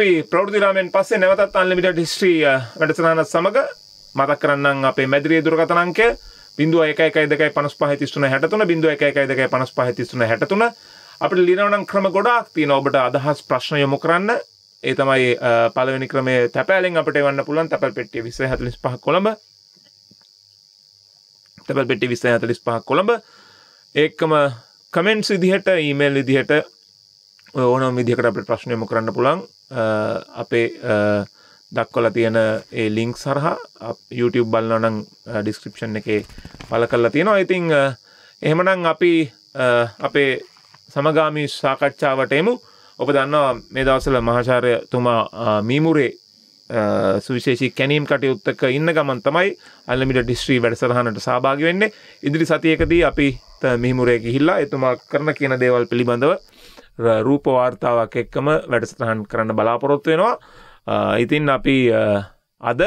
අපි ප්‍රෞෘතිරාමෙන් පස්සේ නැවතත් අන්ලිමිට ඩිස්ට්‍රිය වැඩසනානත් සමඟ මතක් කරන්න අපේ මැදිරිය දුරකතනංක බින්දුව එකයි දෙකයි පනස් පහතිස්තුන හැටතුන බිඳුව එකයි දෙකයි පනස් පහතිස්තුන හැටතුන අපට ලිනවනම් ක්‍රම ගොඩක් තියෙන ඔබට අදහස් ප්‍රශ්න යොමු කරන්න ඒ තමයි uh, පලවෙනි ක්‍රමේ තැපෑලෙන් අපට වන්න පුලන් තැල් පෙටිය විස හතලිස් පහ කොළඹ තැල් පෙටි විස හතලිස් පහ කොළඹ ඒකම කමෙන්ට් විදිහට ඊමේල් විදිහට ඕනම් විදිහකට අපට ප්‍රශ්නයම කරන්න පුළන් අපේ දක්වල තියෙන ඒ ලිංක් සරහා YouTube බලන්නනම් ඩිස්ක්‍රිප්ෂන් එකේ පල කරලා තියෙනවා ඉතිං එහෙමනම් අපි අපේ සමගාමී සාකච්ඡාවට එමු ඔබ දන්නවා මේ දවසල මහාචාරය තුමා මීමුරේ සුවිශේෂී කැනීම් කටයුත්තක ඉන්න ගමන් තමයි අල්ලමිට ඩිස්ත්‍රී වැඩසරහනට සභාගි වෙන්නේ ඉදිරි සතියකදී අපි මිහිමුරේ ගිහිල්ලා එතුමා කරන කියන දේවල් පිළිබඳව රූප වාර්තාවක් එක්කම වැඩසටහන් කරන්න බලාපොරොත්තු වෙනවා ඉතින් අපි අද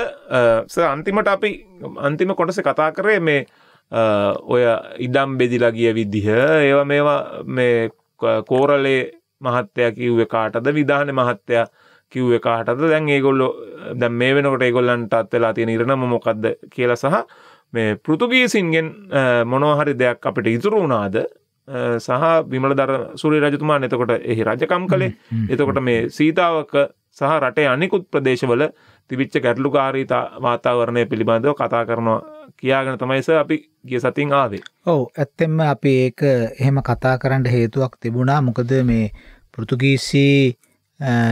අන්තිමට අපි අන්තිම කොටස කතා කරේ මේ ඔය ඉඩම් බෙදිලා ගිය විදිහ ඒව මේවා මේ කෝරලේ මහත්තය කිව්ව කාටද විධාන මහත්තයා කිව්ව කාටද දැන් ඒගොල්ලො දැ මේ වෙනකොට ඒගොල්ලන්ට අත්වෙලා තියෙන ඉරණම මොකක්ද කියලා සහ මේ පෘතුගීසින්ගෙන් මොනෝහරි දෙයක් අපිට ඉතුරු වුණාද සහ විමල දර සුරි රජතුමා එතකොට එහි රජකම් කළේ එතකොට මේ සීතාවක සහ රටේ අනිකුත් ප්‍රදේශවල තිවිච්ච ගැටලුකාරී වාතාවරණය පිළිබඳව කතා කරනවා කියාගෙන තමයිස අපි ගිය සතින් ආවේ ඔවු ඇත්තෙම අපි ඒක එහෙම කතා කරන්න හේතුවක් තිබුණා මොකද මේ පෘතුගීසි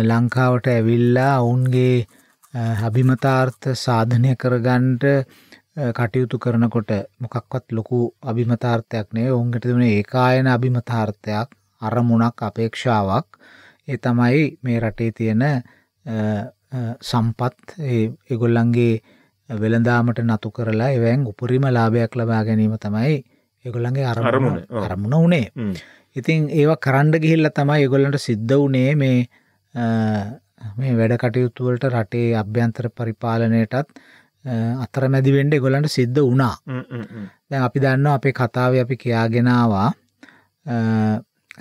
ලංකාවට ඇවිල්ලා ඔවුන්ගේ අභිමතාර්ථ සාධනය කරගන්ට කටයුතු කරනකොට මොකක්වත් ලොකු අභිමතාර්ථයක් නේ ඔවුන්ට වන ඒකායන අභිමතාර්ථයක් අරමුණක් අපේක්ෂාවක් ඒ තමයි මේ රටේ තියෙන සම්පත් එගොල්ලන්ගේ වෙළඳාමට නතු කරලා එවැන් උපරිම ලාභයක් ලබා ගැනීම තමයි එගොල්ලන්ගේ අරමුණ අරමුණ වනේ ඉතින් ඒවා කරන්ඩ ගිහිල්ල තමයි එගොල්ලන්ට සිද්ධ වනේ මේ මේ වැඩ කටයුතුවලට රටේ අභ්‍යන්තර පරිපාලනයටත් අතරමැදි වෙන්ඩ ගොලන්ට සිද්ධ වුණා දැ අපි දන්න අපේ කතාව අපි කියාගෙනවා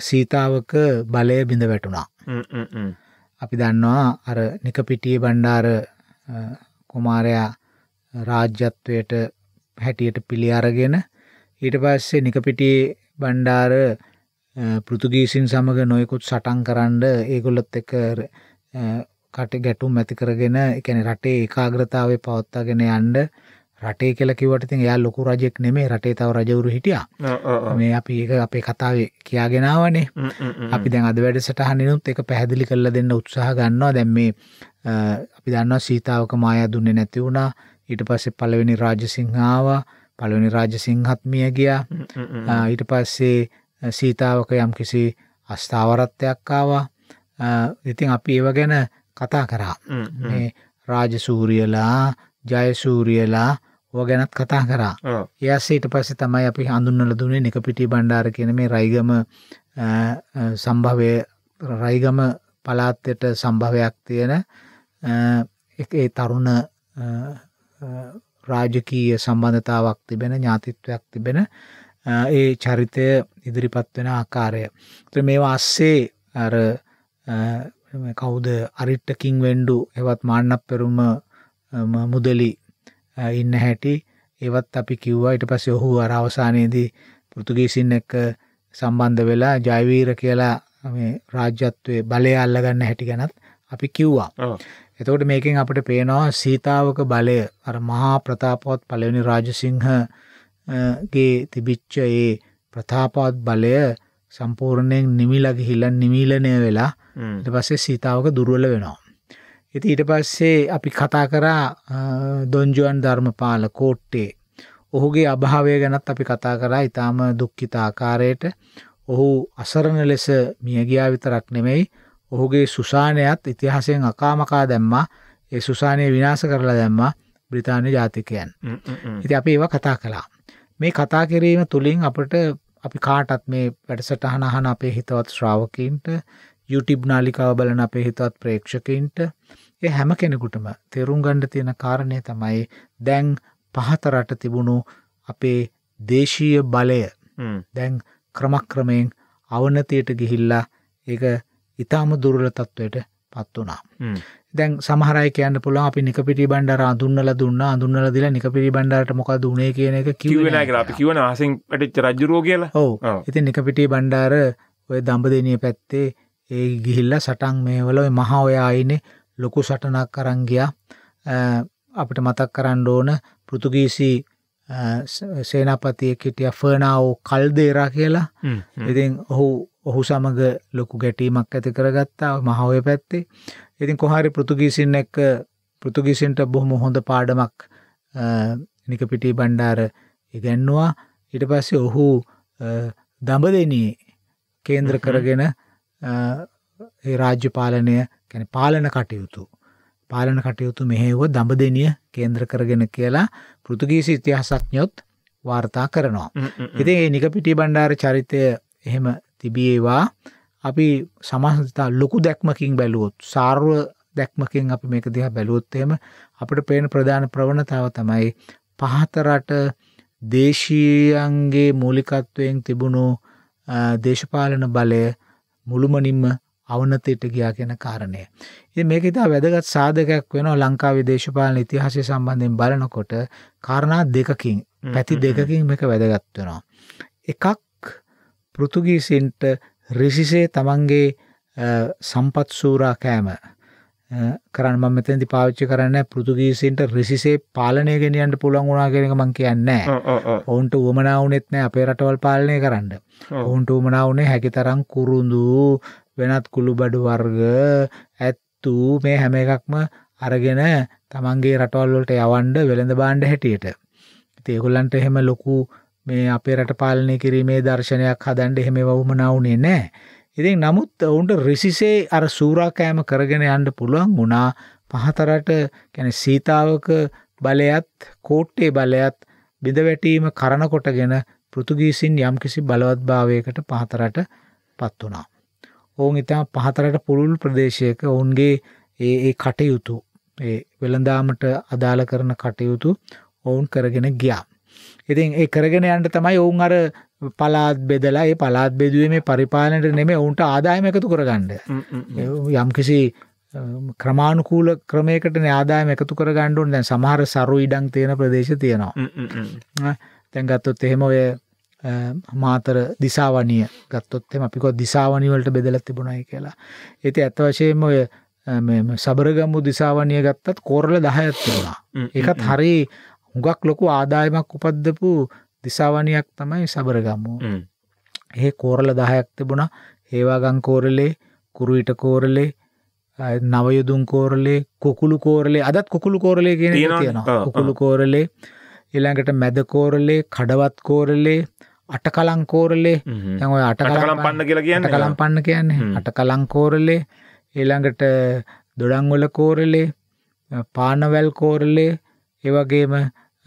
සීතාවක බලය බිඳ වැටුණා අපි දන්නවා අර නිකපිටිය බණ්ඩාර කුමාරයා රාජ්‍යත්වයට හැටියට පිළි අරගෙන ඊට පස්සේ නිකපිටිය බණ්ඩාර පෘතුගීසින් සමඟ නොයකුත් සටන් කරන්න ඒගොල්ලොත් එක කට ගැටුම් ඇති කරගෙන එකැන රටේ ඒකාග්‍රතාවය පවත්තාගෙන යන්ඩ රටේ කෙල කිවටති යා ලොකු රජෙක් නෙමේ රටේ තව රජවරු හිටියා මේ අපි ඒක අපේ කතාවේ කියාගෙනාවනේ අපි දැන් අද වැඩ සටහනිනුත් එක පැහැදිලි කරලා දෙන්න උත්සාහ ගන්නවා දැම් මේ අපි දන්නවා සීතාවක මායා දුන්නේ නැති වුණා ඊට පස්සේ පළවෙනි රාජසිංහාවා පළවෙනි රාජසිංහත් මිය ගියා ඊට පස්සේ සීතාවක යම් කිසි අස්ථාවරත්වයක් ආවා ඉතින් අපි ඒව ගැන කතා කරා මේ රාජසූරියලා ජයසූරියලා ගැනත් කතා කරා යස්ස ඊට පස්සේ තමයි අපි හඳුන්නල දුන්නේ එක පිටි බණ්ඩාර කියන මේ රයිගම සම්භවය රයිගම පලාත්තයට සම්භවයක් තියෙන ඒ තරුණ රාජකීය සම්බන්ධතාවක් තිබෙන ඥාතිත්වයක් තිබෙන ඒ චරිතය ඉදිරිපත් වෙන ආකාරය. ත්‍ර මේවා අස්සේ අර කවුද අරිට්ටකින් වෙන්ඩු එවත් මාන්නක් පෙරුම මුදලි ඉන්න හැටි ඒවත් අපි කිව්වා ඊට පස්සේ ඔහු අර අවසානයේදී පෘතුගීසින් එක්ක සම්බන්ධ වෙලා ජයවීර කියලා මේ රාජ්‍යත්වයේ බලය අල්ලගන්න හැටි ගැනත් අපි කිව්වා. එතකොට මේකෙන් අපිට පේනවා සීතාවක බලය අර මහා ප්‍රතාපවත් පළවෙනි රාජසිංහගේ තිබිච්ච ඒ ප්‍රතාපවත් බලය සම්පූර්ණයෙන් නිමිලා ගිහිල්ලා නිමීලනය වෙලා ඊට පස්සේ සීතාවක දුර්වල වෙනවා. ඉතින් ඊට පස්සේ අපි කතා කරා දොන් ජුවන් ධර්මපාල කෝට්ටේ ඔහුගේ අභාවය ගැනත් අපි කතා කරා ඊටාම දුක්ඛිත ආකාරයට ඔහු අසරණ ලෙස මිය ගියා විතරක් නෙමෙයි ඔහුගේ සුසානයත් ඉතිහාසයෙන් අකාමකා දැම්මා ඒ සුසානය විනාශ කරලා දැම්මා බ්‍රිතාන්‍ය ජාතිකයන්. ඉතින් අපි ඒවා කතා කළා. මේ කතා කිරීම තුළින් අපට අපි කාටත් මේ වැඩසටහන අහන අපේ හිතවත් ශ්‍රාවකීන්ට YouTube නාලිකාව බලන අපේ හිතවත් ප්‍රේක්ෂකීන්ට ඒ හැම කෙනෙකුටම තේරුම් ගන්න තියෙන කාරණය තමයි දැන් පහතරට තිබුණු අපේ දේශීය බලය දැන් ක්‍රමක්‍රමයෙන් අවනතියට ගිහිල්ලා ඒ ඉතාම දුර්ල තත්ත්වයට පත් වනා. දැන් සමහර අය කියන්න පුළුවන් අපි නිකපිටි බණ්ඩාර අඳුන්නලා දුන්නා අඳුන්නලා දීලා නිකපිටි බණ්ඩාරට මොකද උනේ කියන එක කිව්වේ නැහැ කියලා අපි කියවන ආසෙන් වැටිච්ච රජුරෝ කියලා. ඔව්. ඉතින් නිකපිටි බණ්ඩාර ඔය දඹදෙණිය පැත්තේ ඒ ගිහිල්ලා සටන් මේවල ඔය මහා ඔය ආයිනේ ලොකු සටනක් අරන් ගියා. අපිට මතක් කරන්න ඕන පෘතුගීසි සේනාපතියෙක් හිටිය ෆර්නාවෝ කල්දේරා කියලා ඉතින් ඔහු ඔහු සමඟ ලොකු ගැටීමක් ඇති කරගත්තා මහෝය පැත්තේ ඉතින් කොහරි පෘතුගීසින් එක්ක පෘතුගීසින්ට බොහොම හොඳ පාඩමක් නික පිටි බණ්ඩාර ඉගැන්නවා ඉට පස්සේ ඔහු දඹදනී කේන්ද්‍ර කරගෙන රාජ්‍ය පාලනය ගැන පාලන කටයුතු පාලන කටයුතු මෙහෙව දඹදනිය කේන්ද්‍ර කරගෙන කියලා පෘතුගීසි ඉතිහාසඥයොත් වාර්තා කරනවා. ඉතින් ඒ නිකපිටි බණ්ඩාර චරිතය එහෙම තිබියේවා අපි සමහතා ලොකු දැක්මකින් බැලුවොත් සාර්ව දැක්මකින් අපි මේක දිහා බැලුවොත්තේම අපට පේන ප්‍රධාන ප්‍රවණතාව තමයි පහතරට දේශීයන්ගේ මූලිකත්වයෙන් තිබුණු දේශපාලන බලය මුළුමනින්ම අවනතයට ගියා කියෙන කාරණය. ඉ මේක ඉතා වැදගත් සාධකයක් වෙන ලංකාවේ දේශපාලන ඉතිහාසය සම්බන්ධයෙන් බලනකොට කාරණා දෙකකින් පැති දෙකකින් මේක වැදගත්වෙනවා. එකක් පෘතුගීසින්ට රිසිසේ තමන්ගේ සම්පත් සූරා කෑම කරන්න මෙතැදි පාච්චි කරන්න පෘතුගීසින්ට රිසිසේ පාලනය ගෙනියන්ට පුළන් වුණා කෙනෙක මං කියන්න ඔවුන්ට උමනාවනෙත් නෑ අපේ රටවල් පාලනය කරන්න ඔවුන්ට උමනාවනේ හැකි තරම් කුරුඳු වෙනත් කුළු බඩු වර්ග ඇත්තුූ මේ හැම එකක්ම අරගෙන තමන්ගේ රටවල්වලට යවන්ඩ වෙළඳ බාණ්ඩ හැටියට ඒකුල්ලන්ට එහෙම ලොකු මේ අපේ රට පාලනය කිරීමේ දර්ශනයක් හදන්ඩ එහෙම වුමනාවුනේ නෑ. ඉතින් නමුත් ඔවුන්ට රිසිසේ අර සූරාකෑම කරගෙන යන්න පුළුවන් වුණා පහතරට ගැන සීතාවක බලයත් කෝට්ටේ බලයත් බිඳවැටීම කරනකොටගෙන පෘතුගීසින් යම්කිසි බලවත්භාවයකට පහතරට පත් වුණා. ඔවුන් ඉතා පහතරට පුළුල් ප්‍රදේශයක ඔවුන්ගේ ඒ කටයුතු වෙළඳාමට අදාළ කරන කටයුතු ඔවුන් කරගෙන ගියා. ඉතින් ඒ කරගෙන යන්න තමයි ඔවුන් අර පලාත් බෙදලා ඒ පලාත් බෙදුවේ පරිපාලනයට නෙමෙයි ඔවුන්ට ආදායම එකතු කරගන්න. යම්කිසි ක්‍රමානුකූල ක්‍රමයකටනේ ආදායම එකතු කරගන්න ඕනේ. දැන් සමහර සරු ඉඩම් තියෙන ප්‍රදේශ තියෙනවා. දැන් ගත්තොත් එහෙම ඔය මාතර දිසාවනිය ගත්තොත් එහෙම අපි කොහොමද දිසාවනිය වලට බෙදලා තිබුණායි කියලා. ඒත් ඇත්ත වශයෙන්ම ඔය මේ සබරගමු දිසාවනිය ගත්තත් කෝරල 10ක් තිබුණා. ඒකත් හරිය හුඟක් ලොකු ආදායමක් උපද්දපු දිසාවනයක් තමයි සබරගම්මෝ ඒ කෝරල දහයක් තිබුණා ඒවාගං කෝරලේ කුරුවිට කෝරලේ නවයුදුම් කෝරලේ කොකුළු කෝරලේ අදත් කොකුළු කෝරලේ ගෙන තියෙනවා කොකුළු කෝරලේ ඊළඟට මැදකෝරලේ කඩවත් කෝරලේ අට කලං කෝරලේ තැන් ඔය අට කලම් පන්න කියලා කියන්න කලම් පන්න කියන්නේ අට කලං කෝරලේ ඊළඟට දොඩංවල කෝරලේ පානවැල් කෝරලේ ඒවගේම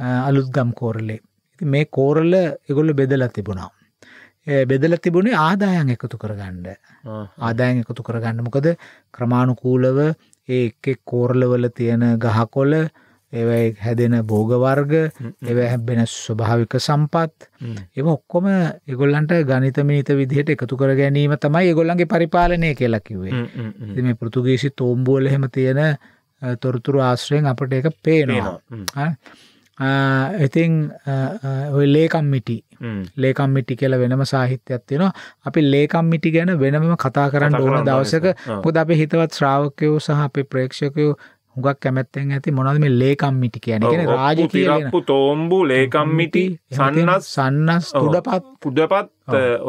අලුත්ගම් කෝරලේ ඉති මේ කෝරල එගොල්ල බෙදලා තිබුණා බෙදල තිබුණේ ආදායන් එකතු කරගණ්ඩ ආදායන් එකතු කරගන්න මොකද ක්‍රමාණුකූලව ඒක් කෝරලවල තියෙන ගහකොල ඒවයි හැදෙන භෝගවර්ග එව හැබෙන ස්වභාවික සම්පත් එම ඔක්කොම එගොල්ලන්ට ගනිතමීත විදිහට එකතු කර ගැනීම තමයි ඒගොල්ලන්ගේ පරිපාලනය කියලකිවේ මේ පෘතුගේසි තෝම්බෝල හෙම තියෙන තොරතුරු ආශ්‍රයෙන් අපට එක පේනවා ඉතිං ඔය ලේකම්මිටි ලේකම්මිටි කියල වෙනම සාහිත්‍යයක් තියෙනවා අපි ලේකම්මිටි ගැන වෙනම කතා කරන්න ඕන දවසක පුද අපි හිතවත් ශ්‍රාවකයෝ සහ අපි ප්‍රේක්ෂකයෝ හුඟක් කැමැත්තෙන් ඇති මොනද මේ ලේකම්මිටි කියන කියන රාජකීරප්පු තෝම්බු ලේකම්මිටි සන්නස් සන්නස් තුඩපත් පුඩපත්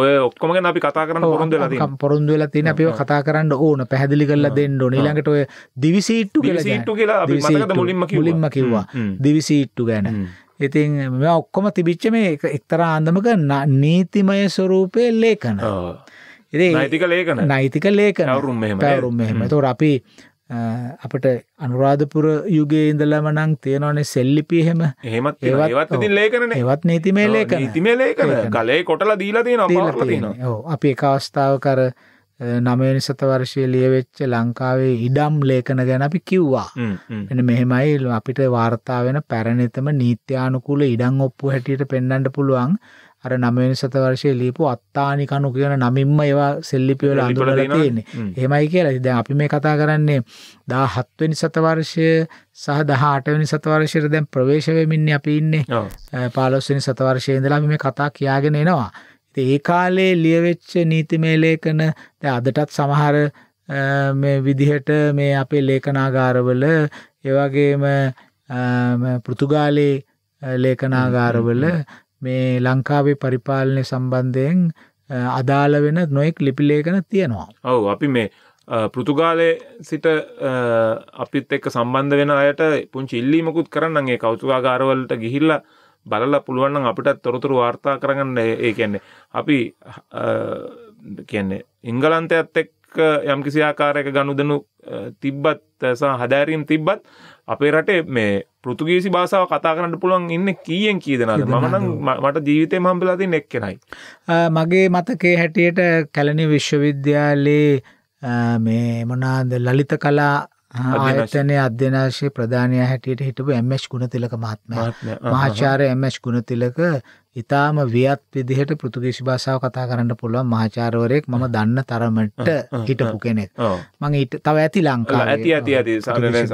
ඔය ඔක්කොමගෙන අපි කතා කරන්න පොරුන්දු ලතිම් පොරුන්දු වෙලා තියෙන අපිව කතා කරන්න ඕන පැහැදිලි කරලා දෙන්න ඕන ඊළඟට ඔය දිවිසීට්ටු කියලා දිවිසීට්ටු කියලා අපි මතකද මුලින්ම කිව්වා මුලින්ම කිව්වා දිවිසීට්ටු ගැන ඉතින් මේ ඔක්කොම තිබිච්ච මේ එක්තරා ආන්දමක නීතිමය ස්වරූපයේ ලේඛන නයිතික ලේකන නයිතික ලේකන පැවරුම් මෙහම තොර අපි අපට අනුරාධපුර යුගයේ ඉඳලම නම් තියෙනවනේ සෙල්ලිපි එහෙම එහෙමත් ඒවත් ඉතින් ලේඛනනේ ඒවත් නීතිමය ලේඛන නීතිමය ලේඛන ගලේ කොටලා දීලා තියෙනවා පාරලා තියෙනවා ඔව් අපි එක අවස්ථාවක අර 9 වෙනි සතවර්ෂයේ ලියවෙච්ච ලංකාවේ ඉඩම් ලේඛන ගැන අපි කිව්වා මෙන්න මෙහෙමයි අපිට වාර්තා වෙන පැරණිතම නීත්‍යානුකූල ඉඩම් ඔප්පු හැටියට පෙන්වන්න පුළුවන් අර නමවෙනි සතවර්ශය ලීපු අත්තානි කණු කියන නමින්ම ඒවා සෙල්ලිපිවල අඳුරල තියෙන්නේ හෙමයි කියලා දැන් අපි මේ කතා කරන්නේ දා හත්වනි සතවර්ශය සහ දහටවනි සතවර්ශයට දැන් ප්‍රවේශවමින් අපි ඉන්නේ පාලොස්සනි සතවර්ශය ඉඳලා මේ කතා කියාගෙන එනවා ඒ කාලේ ලියවෙච්ච නීතිමේ ලේඛන අදටත් සමහර විදිහට මේ අපේ ලේඛනාගාරවල ඒවගේම පෘතුගාලේ ලේඛනාගාරවල මේ ලංකාවේ පරිපාලනය සම්බන්ධයෙන් අදාළ වෙන නොයෙක් ලිපිලේකන තියෙනවා. ඔවු අපි මේ පෘතුගාලය සිට අපිත් එක්ක සම්බන්ධ වෙන අයට පුංචි ඉල්ලීමකුත් කරන්නගේ කෞතුකාගාරවලට ගිහිල්ල බලලා පුළුවන් අපිටත් තොරතුරු වාර්තා කරගන්න ඒ කියන්නේ. අපි කියන්නේ ඉංගලන්තයත් එක් යම් කිසි ආකාරයක ගනුදනු තිබ්බත් සහ හදෑරීම් තිබ්බත් අපේ රටේ මේ පෘතුගේසි භාසාාව කතා කරන්න පුළුවන් ඉන්න කියෙන් කියදනද මමන මට ජීවිතය මම්පලා තින් එක් කෙනයි. මගේ මතකේ හැටියට කැලණි විශ්වවිද්‍යාලයේ මේ මොනාද ලලිත කලා ආයතනයේ අධ්‍යනාශී ප්‍රධානය හැටියට හිටපු එම්.එච්. ගුණතිලක මහත්මයා. මහාචාර්ය එම්.එච්. ගුණතිලක ඊටාම වියත් විදිහට පෘතුගීසි භාෂාව කතා කරන්න පුළුවන් මහාචාර්යවරයෙක් මම දන්න තරමට හිටපු කෙනෙක්. මම ඊට තව ඇති ලංකාවේ. ඇති ඇති ඇති.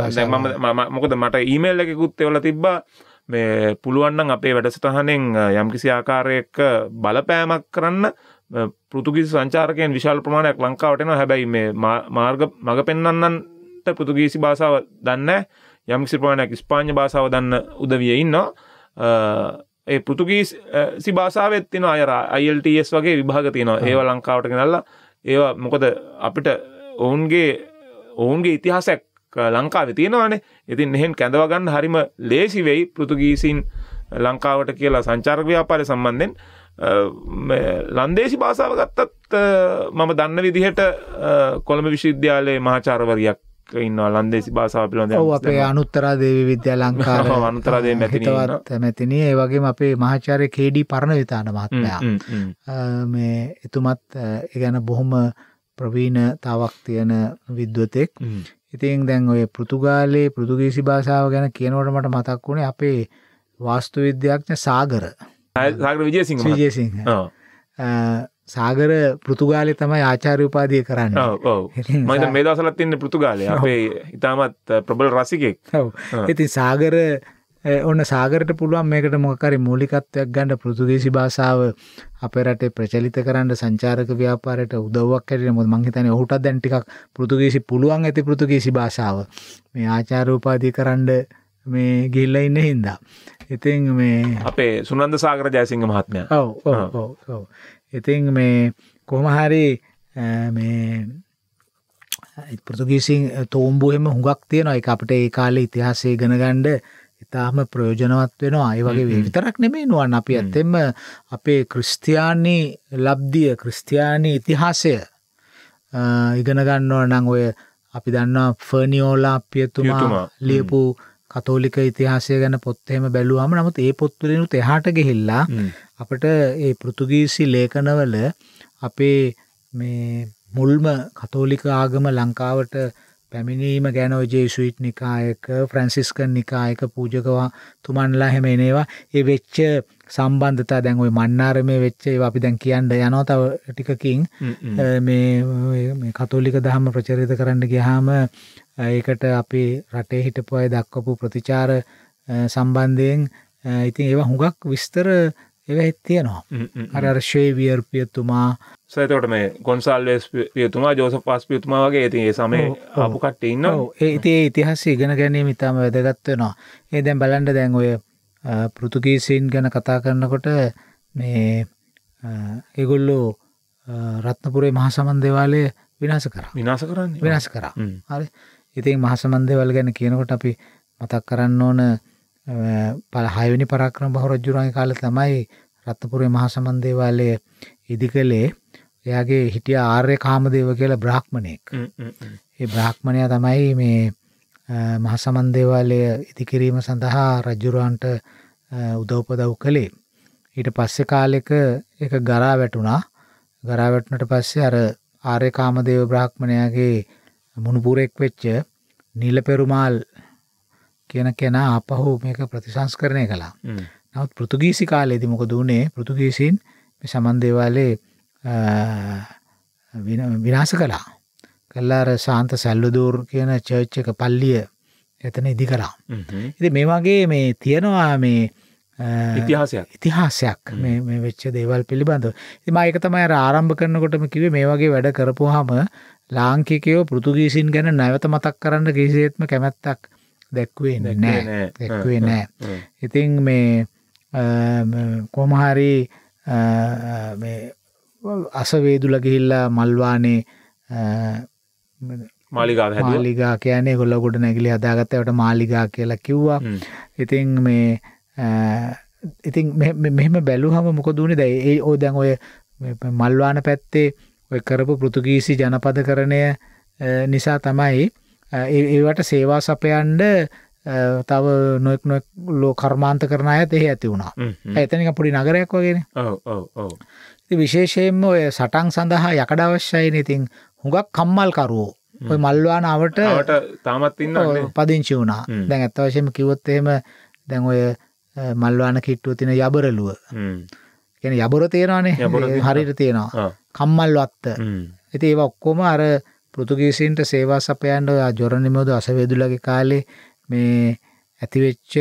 දැන් මම මොකද මට ඊමේල් එකකුත් එවලා තිබ්බා. මේ පුළුවන් නම් අපේ වැඩසටහනෙන් යම්කිසි ආකාරයක බලපෑමක් කරන්න පෘතුගීසි සංචාරකයන් විශාල ප්‍රමාණයක් ලංකාවට එනවා. හැබැයි මේ මාර්ග මඟ පෙන්වන්නන් යුත්ත පුතුගේසි භාසාව දන්න යම්කිසි ප්‍රමාණයක් ස්පාඥ භාසාව දන්න උදවිය ඉන්නවා ඒ පුතුගී සිභාසාාවත් තින අයර අයිල්ටස් වගේ විභාග තියෙනවා ඒව ලංකාවට ගෙනල්ලා ඒවා මොකද අපිට ඔවුන්ගේ ඔවුන්ගේ ඉතිහාසැක් ලංකාව තියෙනවානේ ඉතින් එහෙන් කැඳවගන්න හරිම ලේසි වෙයි පෘතුගීසින් ලංකාවට කියලා සංචර්ව්‍යාපාරය සම්බන්ධෙන් ලන්දේශි භාසාව ගත්තත් මම දන්න විදිහට කොළඹ විශ්වවිද්‍යාලයේ මහාචාරවරයක් ඉන්න ලන්දේසි භාසා පිළොඳ අපේ අනුත්තරා දේවී විද්‍යා ලංකාර අනුතරාදේ මැතිවත් මැතිනී ඒ වගේම අපේ මහාචාරය කේඩී පරණ විතාන මහත්මයා මේ එතුමත් ගැන බොහොම ප්‍රවීණතාවක් තියෙන විද්වතෙක් ඉතින් දැන් ඔය පෘතුගාලයේ පෘතුගීසි භාෂාව ගැන කියනවට මට මතක් වුණේ අපේ වාස්තු විද්‍යාඥ සාගර සාගර විජයසිංහ විජයසිංහ සාගර පෘතුගාලය තමයි ආචාරයඋපාදය කරන්න මත මේ දසලත් ඉන්න පෘතුගාලය අපේ ඉතාමත් ප්‍රබල රසිකෙක් ඉති සාගර ඔන්න සාගරට පුළුවන් මේකට මොකරි මූලිකත්වයක් ගන්න පෘතුදේශි භාසාාව අප රටේ ප්‍රචලිත කරන්න සංචාරක ව්‍යාපාරයට උදවක් කැරන මුොත් මංහිතන ඔහුට දැන්ටික් පෘතුගේසි පුළුවන් ඇති පෘතුගේසි භාසාාව මේ ආචාරූපාදී කරන්න මේ ගිල්ල ඉන්න හින්දා. ඉතින් මේ අපේ සුනන්ද සාගර ජයසිංහ මහත්මය ඔව ඉතින් මේ කොහමහරි මේ පෘතුගීසින් තෝම්බුහෙම හුඟක් තියෙනවා එක අපට ඒ කාලේ ඉතිහාසේ ගෙනගණ්ඩ ඉතාහම ප්‍රයෝජනවත් වෙනවා අය වගේ විතරක් නෙමේ නුවන් අපි ඇත්තෙම අපේ ක්‍රස්තියානී ලබ්දිය ක්‍රස්තියානී ඉතිහාසය ඉගෙනගන්නව නං ඔය අපි දන්නවා ෆර්නිියෝලා පියතුමා ලියපු කතෝලික ඉතිහාසය ගැන පොත්තහෙම බැලුවම නමුත් ඒ පොත්තුලෙනු එහට ගෙහිල්ලා අපට ඒ පෘතුගීසි ලේඛනවල අපේ මේ මුල්ම කතෝලික ආගම ලංකාවට පැමිණීම ගැන ජේසුයිට් නිකායක ෆ්‍රැන්සිස්කන් නිකායක පූජකවා තුමන්ලා හැම එනවා ඒ වෙච්ච සම්බන්ධතා දැන් ওই මන්නාරමේ වෙච්ච ඒවා අපි දැන් කියන්න යනවා තව ටිකකින් මේ මේ කතෝලික ධර්ම ප්‍රචරිත කරන්න ගියාම ඒකට අපේ රටේ හිටපු අය දක්වපු ප්‍රතිචාර සම්බන්ධයෙන් ඉතින් ඒවා හුඟක් විස්තර එවෙත් තියෙනවා අර අර ශේවියර් පියතුමා සතකට මේ ගොන්සල්ස් පියතුමා ජෝස පස් පියතුමා වගේ ඉතින් ඒ සමේ ආපු කට්ට ඉන්න ඒ ඉතිේ ඉතිහාස ඉගෙන ගැනීම ඉතාම වැදගත්වෙනවා ඒ දැන් බලන්ඩ දැන් ඔය පෘතුගීසින් ගැන කතා කරනකොට මේ ඒගොල්ලෝ රත්නපුරේ මහසමන් දෙවාලය විනාස කර විනාස කරන්න විනාස කරා හරි ඉතින් මහසමන්දේවල් ගැන කියනකොට අපි මතක් කරන්න ඕන හයවෙනි පරාක්‍රම බහු රජුරන්ගේ කාලේ තමයි රත්නපුරේ මහා සමන් දේවාලය ඉදිකලේ එයාගේ හිටිය ආර්ය කාමදේව කියලා බ්‍රාහ්මණයෙක්. ඒ බ්‍රාහ්මණයා තමයි මේ මහා සමන් දේවාලය ඉදිකිරීම සඳහා රජුරවන්ට උදව්පදව් කළේ. ඊට පස්සේ කාලෙක ඒක ගරා වැටුණා. ගරා වැටුණට පස්සේ අර ආර්ය කාමදේව බ්‍රාහ්මණයාගේ මුණුපුරෙක් වෙච්ච නිලපෙරුමාල් කියන කෙනා අපහු මේක ප්‍රතිසංස්කරණය කළා. නවත් පෘතුගීසි කාලයේදි මොකද වුණේ පෘතුගීසින් මේ සමන් දේවාලේ විනාශ කළා. කළා අර ශාන්ත සල්වදූර් කියන චර්ච් එක පල්ලිය එතන ඉදි කරා. ඉතින් මේ වගේ මේ තියනවා මේ ඉතිහාසයක් ඉතිහාසයක් මේ වෙච්ච දේවල් පිළිබඳ මයික තමයි ආරම්භ කරනකොටම කිවේ මේ වගේ වැඩ කරපුහම ලාංකිකයෝ පෘතුගීසින් ගැන නැවත මතක් කරන්න කිසිේත්ම කැමැත්තක් දැක්වේ නෑ දැක්වේ නෑ ඉතින් මේ කොමහරි අසවේදුල ගිහිල්ලා මල්වානේ මාලිගා කියන්නේ ගොල්ල ගොඩ නැගිලි හදාගත්තවට මාලිගා කියලා කිව්වා ඉතින් මේ ඉතින් මෙහෙම බැලුහම මොකදුණේ දැයි ඒ ඕ දැන් ඔය මල්වාන පැත්තේ ඔය කරපු පෘතුගීසි ජනපදකරණය නිසා තමයි ඒවට සේවා සපයන්ඩ තව නොෙක් නොක් ලෝ කර්මාන්ත කරන අයත් එහි ඇති වුණා ඇතනික පොඩි නගරයක් වගෙන ති විශේෂයෙන්ම ඔය සටන් සඳහා යකඩ අවශ්‍යයි නඉතින් හුඟක් කම්මල්කරුවෝ ඔය මල්වානාවට තාමත් ඉන්න පදිංචි වුණා දැන් ඇත්ත වශයම කිවොත්තේම දැන් ඔය මල්වාන කිට්ටුව තින යබරලුව ගැන යබර තියෙනවානේ හරිට තියෙනවා කම්මල් වත්ත ඇති ඒ ඔක්කොම අර පෘතුගීසින්ට සේවා සපයන්ඩ ජොරනිමෝද අසවේදුලගේ කාලේ මේ ඇතිවෙච්ච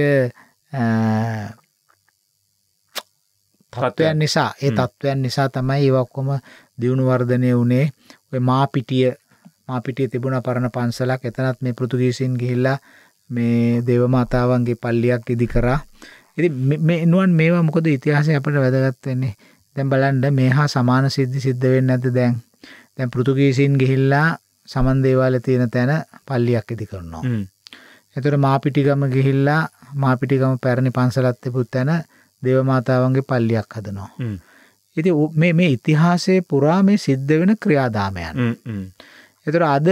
තත්ත්වයන් නිසා ඒ තත්ත්වයන් නිසා තමයි ඒවක්කොම දියුණු වර්ධනය වනේ ඔය මා පිටිය මාපිටිය තිබුණ පරණ පන්සලක් එතනත් මේ පෘතුගීසින් ගිහිල්ලා මේ දේවමාතාවන්ගේ පල්ලියක් ඉදි කරා ඉති මෙනුවන් මේවා මොකද ඉතිහාසය අපට වැදගත්වෙන්නේ දැම් බලන්ඩ මේ හා සමාන සිද්ධි සිද්ධ වෙන්න ඇත දැන් දැන් පෘතුගීසින් ගිහිල්ලා සමන් දේවාලේ තියෙන තැන පල්ලියක් ඉදි කරනවා. එතකොට මාපිටිගම ගිහිල්ලා මාපිටිගම පැරණි පන්සලක් තිබුත් තැන දේවමාතාවන්ගේ පල්ලියක් හදනවා. ඉතින් මේ මේ ඉතිහාසයේ පුරා මේ සිද්ධ වෙන ක්‍රියාදාමයන්. එතකොට අද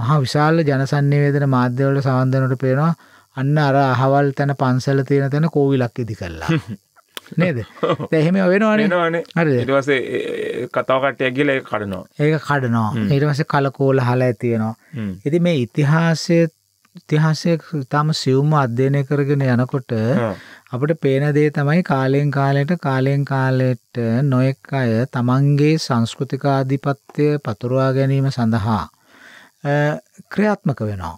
මහා විශාල ජනසන්නිවේදන මාධ්‍යවල සම්බන්ධනට පේනවා අන්න අර අහවල් තැන පන්සල තියෙන තැන කෝවිලක් ඉදි කළා. නේද එහෙම වෙනවාන හරි ඉටවසේ කතාවකටය ගිල කඩනවා ඒක කඩනවා ඉටවස කලකෝල හලා තියෙනවා ඉති මේ ඉතිහාසය ඉතිහාසය තාම සිව්ම අධ්‍යයනය කරගෙන යනකොට අපට පේන දේ තමයි කාලයෙන් කාලයට කාලයෙන් කාලෙට නොයෙක් අය තමන්ගේ සංස්කෘතික ආධිපත්‍යය පතුරවා ගැනීම සඳහා ක්‍රියාත්මක වෙනවා.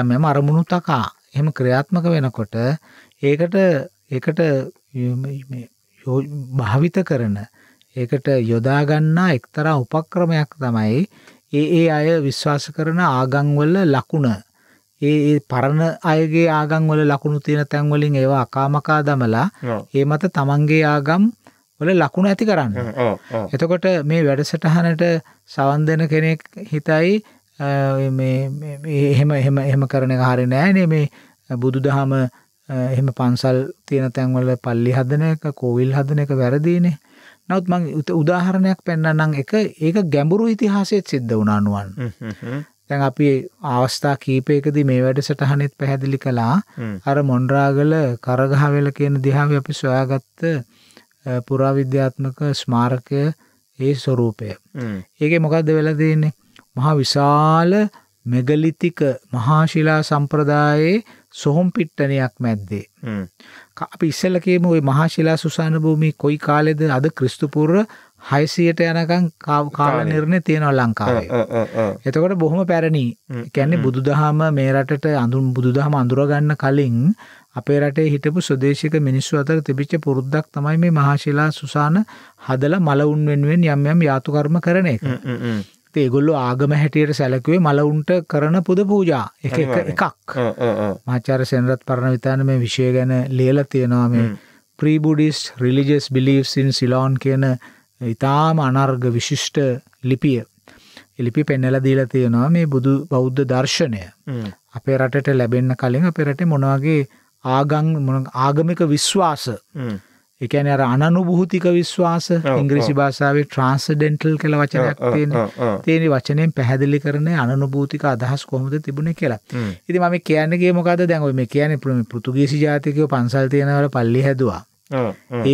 යම් එම අරමුණු තකා එම ක්‍රියාත්මක වෙනකොට ඒකට ඒකට භාවිත කරන ඒකට යොදාගන්නා එක්තරා උපක්‍රමයක් තමයි ඒ ඒ අය විශ්වාස කරන ආගංවල ලකුණ ඒ ඒ පරණ අයගේ ආගංවල ලකුණු තියෙන තැන්වලින් ඒවා අකාමකා දමලා ඒ මත තමන්ගේ ආගම් වල ලකුණ ඇති කරන්න. එතකොට මේ වැඩසටහනට සවන් දෙන කෙනෙක් හිතයි එහෙම එහෙම එහෙම කරන එක හරිය නෑනේ මේ බුදුදහම එහෙම පන්සල් තියෙන තැන්වල පල්ලි හදන එක කෝවිල් හදන එක වැරදිනේ. නමුත් මම උදාහරණයක් පෙන්නන්නම් එක ඒක ගැඹුරු ඉතිහාසයේත් සිද්ධ වුණා නුවන්. දැන් අපි අවස්ථා කීපයකදී මේ වැඩසටහනෙත් පැහැදිලි කළා. අර මොණරාගල කරගහවෙල කියන දිහාවේ අපි සොයාගත්ත පුරාවිද්‍යාත්මක ස්මාරකය ඒ ස්වරූපය. ඒකේ මොකද්ද වෙලා තියෙන්නේ? මහා විශාල මෙගලිතික මහා ශිලා සම්ප්‍රදායේ සොහොම් පිට්ටනයක් මැද්දේ. අපි ඉස්සෙල්ල කියමු ওই මහශිලා සුසාන භූමිය කොයි කාලෙද අද ක්‍රිස්තු පූර්ව 600ට යනකම් කාල නිර්ණය තියෙනවා ලංකාවේ. එතකොට බොහොම පැරණි. කියන්නේ බුදුදහම මේ රටට අඳුන් බුදුදහම අඳුර ගන්න කලින් අපේ රටේ හිටපු ස්වදේශික මිනිස්සු අතර තිබිච්ච පුරුද්දක් තමයි මේ මහශිලා සුසාන හදලා මල උන් වෙනුවෙන් යම් යම් යාතුකර්ම කරන එක. ඒගොල්ලො ආගම හැටියට සැලකුවේ මලවුන්ට කරන පුද පූජා එක එකක් මාචාර සෙනරත් පරණ විතාන මේ විෂය ගැන ලියල තියෙනවා මේ ප්‍රීබුඩිස් රිලිජස් බිලිසින් සිලෝන් කියන ඉතාම අනර්ග විශිෂ්ට ලිපිය එලිපි පෙන්නල දීල තියෙනවා මේ බුදු බෞද්ධ දර්ශනය අපේ රටට ලැබෙන්න කලින් අපේ රට මොනවාගේ ආගං ආගමික විශ්වාස එකන අර අනනුභූතික විශ්වාස ඉංග්‍රීසි භාෂාවේ ට්‍රන්ස්ඩෙන්ටල් කළ වචනයක් තියෙන තියෙන වචනයෙන් පැහැදිලි කරන අනනුභූතික අදහස් කොහොමද තිබුණේ කියලා. ඉතින් මම කියන්නේ මොකද දැන් ඔය මේ කියන්නේ පෘතුගීසි ජාතිකයෝ පන්සල් තියෙනවල පල්ලි හැදුවා.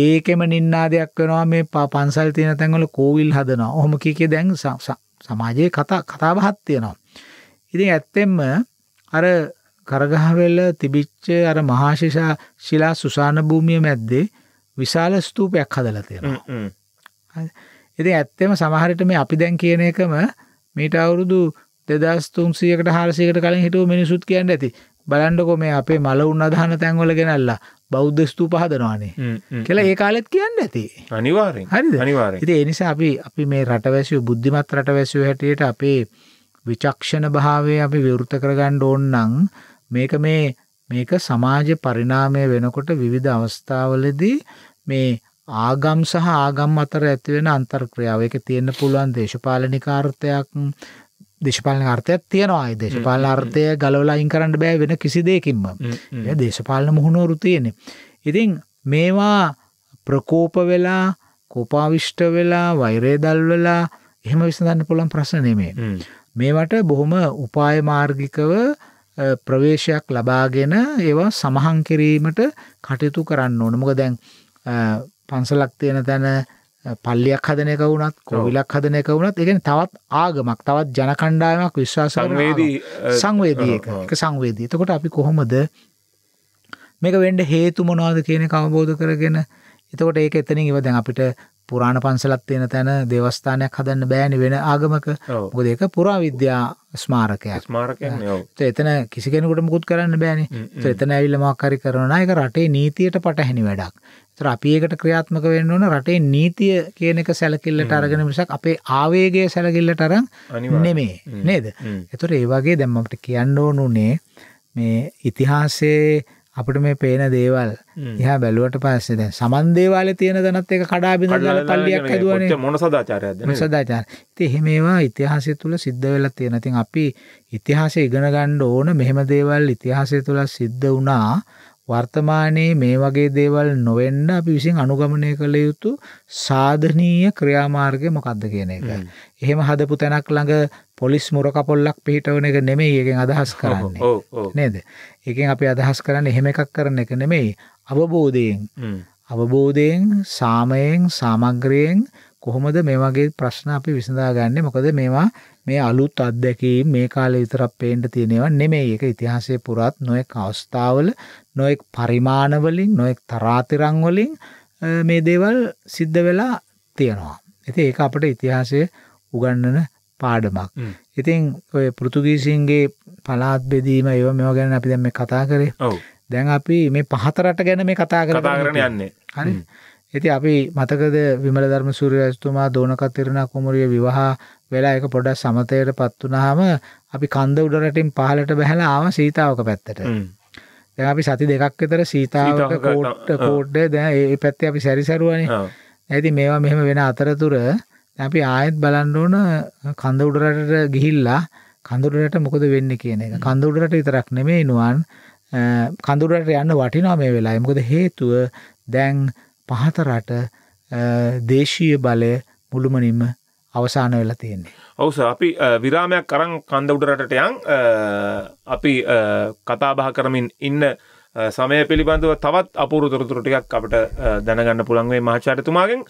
ඒකෙම නින්නාදයක් වෙනවා මේ පන්සල් තියෙන තැන්වල කෝවිල් හදනවා. ඔහොම කීකේ දැන් සමාජයේ කතා කතාබහක් තියෙනවා. ඉතින් ඇත්තෙන්ම අර කරගහවෙල තිබිච්ච අර මහාශිෂා ශිලා සුසාන භූමිය මැද්දේ විශාල ස්තූපයක් හදලා තියෙනවා. ඉතින් ඇත්තෙම සමහරට මේ අපි දැන් කියන එකම මීට අවුරුදු 2300කට 400කට කලින් හිටපු මිනිසුත් කියන්න ඇති. බලන්නකෝ මේ අපේ මලවුන් අදහන තැන්වල ගෙනල්ලා බෞද්ධ ස්තූප හදනවානේ කියලා ඒ කාලෙත් කියන්න ඇති. අනිවාර්යෙන්. හරිද? අනිවාර්යෙන්. ඉතින් ඒ නිසා අපි අපි මේ රටවැසියෝ බුද්ධිමත් රටවැසියෝ හැටියට අපේ විචක්ෂණ භාවය අපි විවෘත කරගන්න ඕන නම් මේක මේ මේක සමාජ පරිණාමය වෙනකොට විවිධ අවස්ථාවලදී මේ ආගම් සහ ආගම් අතර ඇති වෙන අන්තර්ක්‍රියාව ඒක තියෙන්න පුළුවන් දේශපාලනික අර්ථයක් දේශපාලන අර්ථයක් තියෙනවා ඒ දේශපාලන අර්ථය ගලවලා අයින් කරන්න බෑ වෙන කිසි දෙයකින්ම. ඒ දේශපාලන මුහුණුවරු තියෙන්නේ. ඉතින් මේවා ප්‍රකෝප වෙලා කෝපාවිෂ්ට වෙලා වෛරය දල්වලා එහෙම විසඳන්න පුළුවන් ප්‍රශ්න නෙමෙයි. මේවට බොහොම උපාය මාර්ගිකව ප්‍රවේශයක් ලබාගෙන ඒවා සමහන් කිරීමට කටයුතු කරන්න ඕන මොක දැන් පන්සලක් තියෙන තැන පල්ලියක් හදන එක වුණත් කොවිලක් හදන එක වුණත් එකෙන් තවත් ආගමක් තවත් ජනකණ්ඩායමක් විශ්වාස සංවේදී සංවේදී එක සංවේදී එතකොට අපි කොහොමද මේක වෙන්ඩ හේතු මොනවාද කියන අවබෝධ කරගෙන එතකොට ඒක එතනින් ඉව දැන් අපිට පුරාණ පන්සලක් තියෙන තැන දේවස්ථානයක් හදන්න බෑනි වෙන ආගමක මොකද ඒක පුරාවිද්‍යා ස්මාරකයක් ස්මාරකයක් එතන කිසි කෙනෙකුට මුකුත් කරන්න බෑනි එතන ඇවිල්ලා මොකක් හරි කරනවා ඒක රටේ නීතියට පටහැනි වැඩක්. ඒතර අපි ඒකට ක්‍රියාත්මක වෙන්න ඕන රටේ නීතිය කියන එක සැලකිල්ලට අරගෙන මිසක් අපේ ආවේගය සැලකිල්ලට අරන් නෙමෙයි නේද? ඒතර ඒ වගේ දැන් මට කියන්න ඕනුනේ මේ ඉතිහාසයේ අපිට මේ පේන දේවල් එහා බැලුවට පස්සේ දැන් සමන් දේවාලේ තියෙන දැනත් එක කඩා බිඳලා පල්ලියක් හැදුවනේ මොන සදාචාරයක්ද මොන සදාචාර. ඉතින් එහෙම ඒවා ඉතිහාසය තුල සිද්ධ වෙලා තියෙන. ඉතින් අපි ඉතිහාසය ඉගෙන ගන්න ඕන මෙහෙම දේවල් ඉතිහාසය තුල සිද්ධ වුණා. වර්තමානයේ මේ වගේ දේවල් නොවෙන්න අපි විසින් අනුගමනය කළ යුතු සාධනීය ක්‍රියාමාර්ගය මොකක්ද කියන එක. එහෙම හදපු තැනක් ළඟ පොලිස් මුරකපොල්ලක් පිහිටවන එක නෙමෙයි එකෙන් අදහස් කරන්නේ නේද. එකෙන් අපි අදහස් කරන්න එහෙම එකක් කරන එක නෙමෙයි අවබෝධයෙන්. අවබෝධයෙන් සාමයෙන් සාමග්‍රයෙන් කොහොමද මේ වගේ ප්‍රශ්න අපි විසඳා ගන්න මොකද මේවා මේ අලුත් අත්දැකීම් මේ කාලේ විතරක් පේන්න තියෙනවා නෙමෙයි. ඒක ඉතිහාසයේ පුරාත් නොඑක් අවස්ථාවල නොඑක් පරිමාණ වලින් නොඑක් තරාතිරම් වලින් මේ දේවල් සිද්ධ වෙලා තියෙනවා. ඉතින් ඒක අපිට ඉතිහාසයේ උගන්වන පාඩමක්. ඉතින් ඔය පෘතුගීසින්ගේ පලාත් බෙදීම ඒව මේවා ගැන අපි දැන් මේ කතා කරේ. ඔව්. දැන් අපි මේ පහතරට ගැන මේ කතා කරගෙන යන්නේ. හරි. ඉති අපි මතකද විමල ධර්ම සූරයස්තුමා දෝනකතිරණ කුමරිය විවාහ වෙලා එක පොඩක් සමතයට පත් වනාහම අපි කන්ද උඩරටින් පහලට බැහල ආම සීතාවක පැත්තට දැ අපි සති දෙකක් විතර සීතාවක කෝට්ට කෝඩ්ඩ දැ ඒ පැත්තේ අපි සැරිසරුවන ඇති මේවා මෙහෙම වෙන අතරතුර අපි ආයෙත් බලන්න ඕන කඳ උඩරට ගිහිල්ලා කඳුරට මොකද වෙන්න කියන එක කඳුඩරට විතරක් නෙමේ නුවන් කඳුරට යන්න වටිනා මේ වෙලා මොකද හේතුව දැන් පහතරට දේශීය බලය මුළුමනින්ම අවසාන වෙලා තියෙන්නේ. ඔවුස අපි විරාමයක් කරං කන්ද උඩරටට යන් අපි කතාබහ කරමින් ඉන්න සමය පිළිබඳව තවත් අපූරු තොරතුර ටිකක් අපට දැනගන්න පුළන්ගේ මහාචාරතුමාගෙන්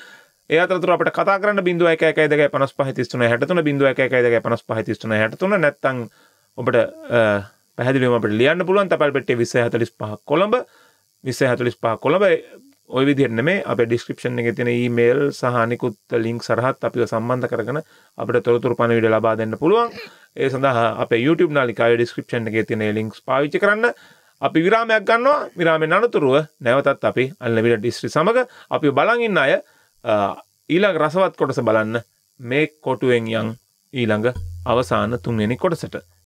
ඒ අතරතුර අපට කතා කරන්න බිඳුව එක එකයි දෙකයි 55 33 63 බිඳුව එක එකයි දෙකයි 55 33 63 නැත්නම් ඔබට පැහැදිලිවම අපට ලියන්න පුළුවන් තැපැල් පෙට්ටිය 2045 කොළඹ 2045 කොළඹ ඔය විදිරන මේ අප ඩිස්ක්‍රපෂන් එක තින ඊමේල් සහනිකුත් ලිින්ක් සරහත් අපිව සම්බන්ධ කරගන අපට තොරතුර පණ විඩ ලබා දෙන්න පුළුවන් ඒ සඳහා අප YouTube නාලිකාව ඩිස්ක්‍රපෂන් එක තින ලිින්ක්ස් පාවිච්ච කරන්න අපි විරාමයක් ගන්නවා විරාමෙන් අනතුරුව නැවතත් අපි අල්ලවිට ඩිස්ත්‍රි සමඟ අපි බලඟන්න අය ඊළඟ රසවත් කොටස බලන්න මේ කොටුවෙන් යන් ඊළඟ අවසාන තුන්වෙනි කොටසට